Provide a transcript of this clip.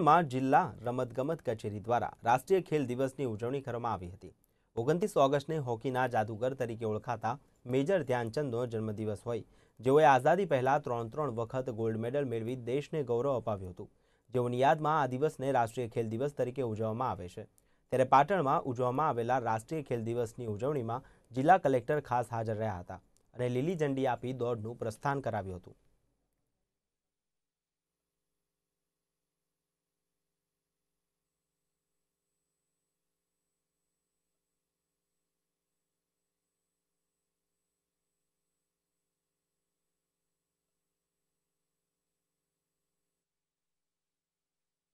માં જિલ્લા રમતગમત કચેરી દ્વારા રાષ્ટ્રીય ખેલ દિવસની ઉજવણી કરવામાં આવી હતી ઓગણત્રીસ ઓગસ્ટને હોકીના જાદુગર તરીકે ઓળખાતા મેજર ધ્યાનચંદનો જન્મદિવસ હોય જેઓએ આઝાદી પહેલા ત્રણ ત્રણ વખત ગોલ્ડ મેડલ મેળવી દેશને ગૌરવ અપાવ્યું હતું જેઓની યાદમાં આ દિવસને રાષ્ટ્રીય ખેલ દિવસ તરીકે ઉજવવામાં આવે છે ત્યારે પાટણમાં ઉજવવામાં આવેલા રાષ્ટ્રીય ખેલ દિવસની ઉજવણીમાં જિલ્લા કલેક્ટર ખાસ હાજર રહ્યા હતા અને લીલી ઝંડી આપી દોડનું પ્રસ્થાન કરાવ્યું હતું